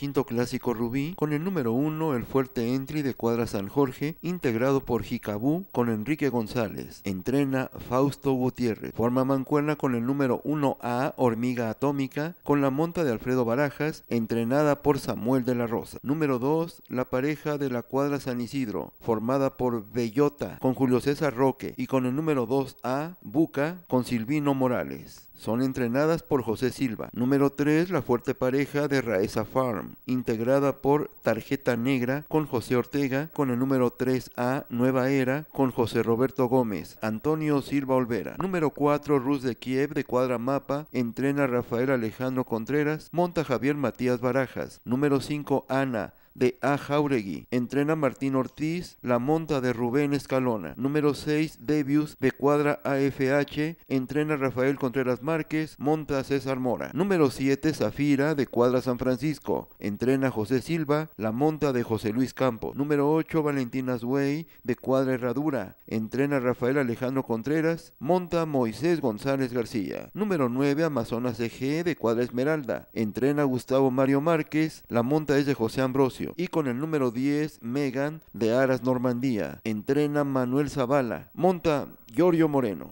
Quinto clásico Rubí, con el número 1 el fuerte entry de Cuadra San Jorge, integrado por Jicabú con Enrique González. Entrena Fausto Gutiérrez. Forma mancuerna con el número 1A Hormiga Atómica, con la monta de Alfredo Barajas, entrenada por Samuel de la Rosa. Número 2, la pareja de la Cuadra San Isidro, formada por Bellota con Julio César Roque y con el número 2A Buca con Silvino Morales. Son entrenadas por José Silva. Número 3, la fuerte pareja de Raeza Farm integrada por Tarjeta Negra con José Ortega, con el número 3A Nueva Era con José Roberto Gómez, Antonio Silva Olvera. Número 4 Rus de Kiev de Cuadra Mapa, entrena Rafael Alejandro Contreras, monta Javier Matías Barajas. Número 5 Ana de A. Jauregui. Entrena Martín Ortiz, la monta de Rubén Escalona. Número 6, Debius de Cuadra AFH. Entrena Rafael Contreras Márquez, monta César Mora. Número 7, Zafira de Cuadra San Francisco. Entrena José Silva, la monta de José Luis Campo. Número 8, Valentina Zuey de Cuadra Herradura. Entrena Rafael Alejandro Contreras, monta Moisés González García. Número 9, Amazonas EG de Cuadra Esmeralda. Entrena Gustavo Mario Márquez, la monta es de José Ambrosio. Y con el número 10, Megan de Aras Normandía. Entrena Manuel Zavala. Monta Giorgio Moreno.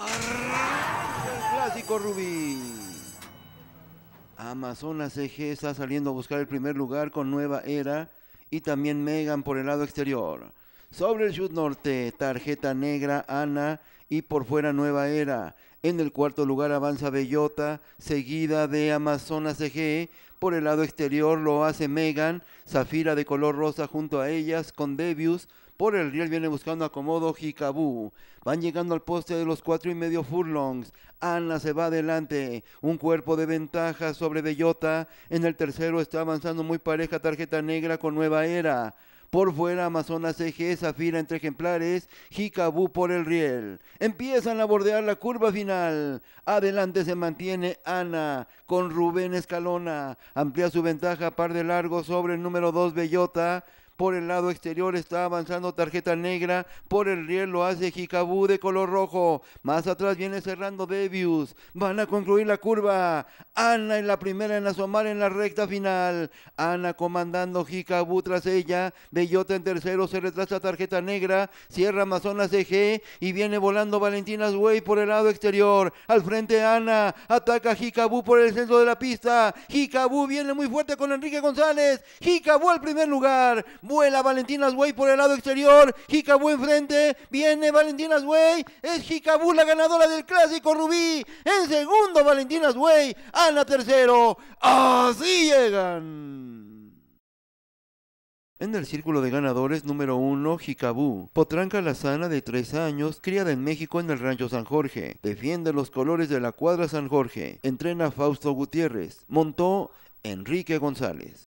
el clásico Rubí! Amazonas EG está saliendo a buscar el primer lugar con Nueva Era y también Megan por el lado exterior. Sobre el shoot Norte, tarjeta negra Ana y por fuera Nueva Era. En el cuarto lugar avanza Bellota, seguida de Amazonas EG. Por el lado exterior lo hace Megan, Zafira de color rosa junto a ellas con Debius. Por el riel viene buscando acomodo Jicabú. Van llegando al poste de los cuatro y medio furlongs. Ana se va adelante. Un cuerpo de ventaja sobre Bellota. En el tercero está avanzando muy pareja tarjeta negra con Nueva Era. Por fuera Amazonas Eje, Zafira entre ejemplares, Jicabú por el riel. Empiezan a bordear la curva final. Adelante se mantiene Ana con Rubén Escalona. Amplía su ventaja a par de largo sobre el número 2 Bellota. Por el lado exterior está avanzando tarjeta negra. Por el riel lo hace Jicabú de color rojo. Más atrás viene cerrando Debius. Van a concluir la curva. Ana en la primera en asomar en la recta final. Ana comandando Jicabú tras ella. Bellota en tercero se retrasa tarjeta negra. Cierra Amazonas CG y viene volando Valentina's Way por el lado exterior. Al frente Ana. Ataca Jicabú por el centro de la pista. Jicabú viene muy fuerte con Enrique González. Jicabú al primer lugar. Vuela Valentinas Güey por el lado exterior. Jicabú enfrente. Viene Valentinas Güey! Es Jicabú la ganadora del clásico Rubí. En segundo Valentinas a Ana tercero. Así llegan. En el círculo de ganadores número uno, Jicabú, potranca lazana de 3 años, criada en México en el Rancho San Jorge, defiende los colores de la cuadra San Jorge, entrena Fausto Gutiérrez, montó Enrique González.